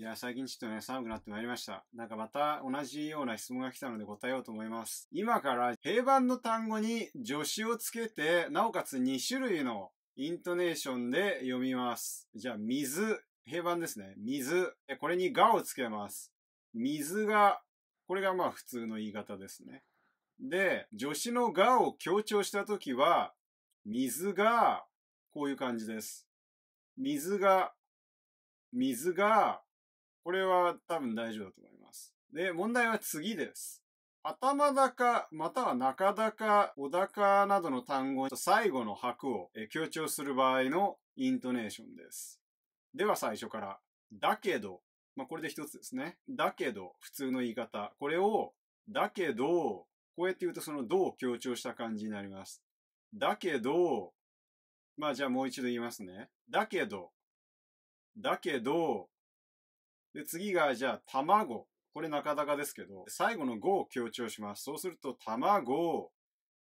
いや、最近ちょっとね、寒くなってまいりました。なんかまた同じような質問が来たので答えようと思います。今から平板の単語に助詞をつけて、なおかつ2種類のイントネーションで読みます。じゃあ、水、平板ですね。水。これにがをつけます。水が、これがまあ普通の言い方ですね。で、助詞のがを強調したときは、水が、こういう感じです。水が、水が、これは多分大丈夫だと思います。で、問題は次です。頭高、または中高、小高などの単語と最後の白を強調する場合のイントネーションです。では最初から。だけど。まあ、これで一つですね。だけど、普通の言い方。これを、だけど、こうやって言うとそのどを強調した感じになります。だけど、まあじゃあもう一度言いますね。だけど、だけど、で、次が、じゃあ、卵。これ中高ですけど、最後の5を強調します。そうすると、卵、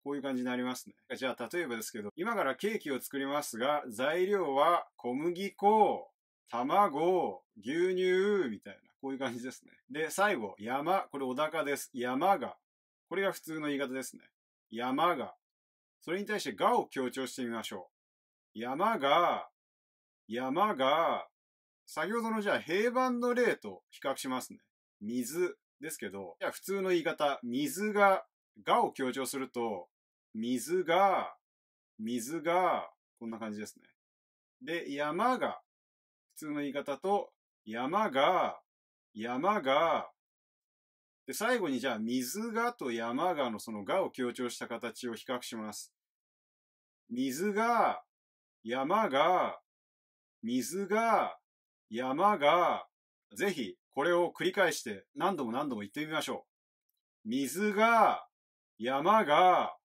こういう感じになりますね。じゃあ、例えばですけど、今からケーキを作りますが、材料は小麦粉、卵、牛乳、みたいな、こういう感じですね。で、最後、山、これお高です。山が。これが普通の言い方ですね。山が。それに対して、がを強調してみましょう。山が、山が、先ほどのじゃあ平板の例と比較しますね。水ですけど、じゃあ普通の言い方、水が、がを強調すると、水が、水が、こんな感じですね。で、山が、普通の言い方と、山が、山が、で、最後にじゃあ、水がと山がのそのがを強調した形を比較します。水が、山が、水が、山が、ぜひ、これを繰り返して何度も何度も言ってみましょう。水が、山が、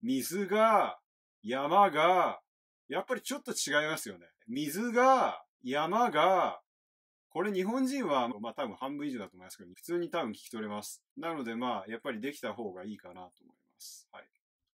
水が、山が、やっぱりちょっと違いますよね。水が、山が、これ日本人は、まあ多分半分以上だと思いますけど、普通に多分聞き取れます。なのでまあ、やっぱりできた方がいいかなと思います。はい。